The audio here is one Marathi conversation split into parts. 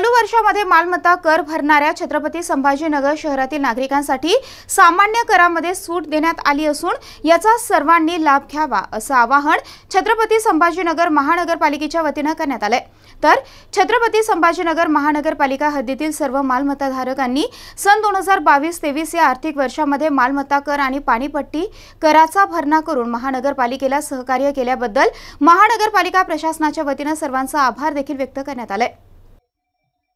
चालू वर्षामध्ये मालमत्ता कर भरणाऱ्या छत्रपती संभाजीनगर शहरातील नागरिकांसाठी सामान्य करामध्ये सूट देण्यात आली असून याचा सर्वांनी लाभ घ्यावा असं आवाहन छत्रपती संभाजीनगर महानगरपालिकेच्या वतीनं करण्यात आलंय तर छत्रपती संभाजीनगर महानगरपालिका हद्दीतील सर्व मालमत्ताधारकांनी सन दोन हजार बावीस तेवीस या आर्थिक वर्षामध्ये मालमत्ता कर आणि पाणीपट्टी कराचा भरणा करून महानगरपालिकेला सहकार्य केल्याबद्दल महानगरपालिका प्रशासनाच्या वतीनं सर्वांचा आभार देखील व्यक्त करण्यात आलाय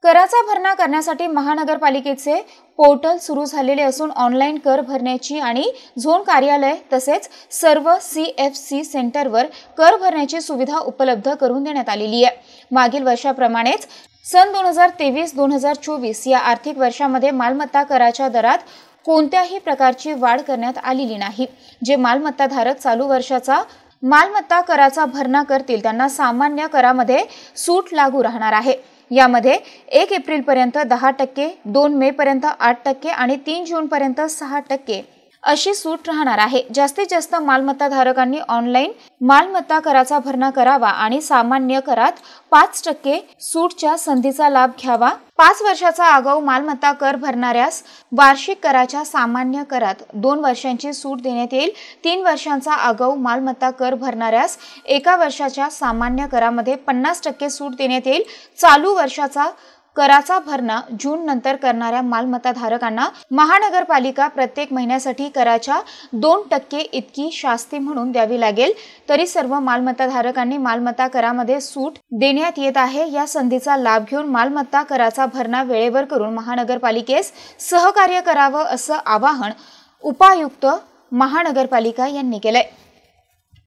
कराचा भरणा करण्यासाठी महानगरपालिकेचे पोर्टल सुरू झालेले असून ऑनलाईन कर भरण्याची आणि झोन कार्यालय तसेच सर्व सी एफ सी सेंटरवर कर भरण्याची सुविधा उपलब्ध करून देण्यात आलेली आहे मागील वर्षाप्रमाणेच सन दोन हजार तेवीस दोन हजार चोवीस या आर्थिक वर्षामध्ये मालमत्ता कराच्या दरात कोणत्याही प्रकारची वाढ करण्यात आलेली नाही जे मालमत्ताधारक चालू वर्षाचा मालमत्ता कराचा भरणा करतील त्यांना सामान्य करामध्ये सूट लागू राहणार आहे यामध्ये एक एप्रिलपर्यंत दहा टक्के दोन मेपर्यंत आठ टक्के आणि तीन जूनपर्यंत सहा टक्के अशी सूट राहणार आहे जास्तीत जास्त मालमत्ताधारकांनी ऑनलाईन मालमत्ता कराचा भरणा करावा आणि सामान्य करात पाच टक्के सूटच्या संधीचा लाभ घ्यावा पाच वर्षाचा आगाऊ मालमत्ता कर भरणाऱ्यास वार्षिक कराच्या सामान्य करात दोन वर्षांची सूट देण्यात येईल तीन वर्षांचा आगाऊ मालमत्ता कर भरणाऱ्यास एका वर्षाच्या सामान्य करामध्ये पन्नास टक्के सूट देण्यात येईल चालू वर्षाचा कराचा भरणा जून नंतर करणाऱ्या मालमत्ताधारकांना महानगरपालिका प्रत्येक महिन्यासाठी कराच्या दोन टक्के इतकी शास्ती म्हणून द्यावी लागेल तरी सर्व मालमत्ताधारकांनी मालमत्ता करामध्ये सूट देण्यात येत आहे या संधीचा लाभ घेऊन मालमत्ता कराचा भरणा वेळेवर करून महानगरपालिकेस सहकार्य करावं असं आवाहन उपायुक्त महानगरपालिका यांनी केलंय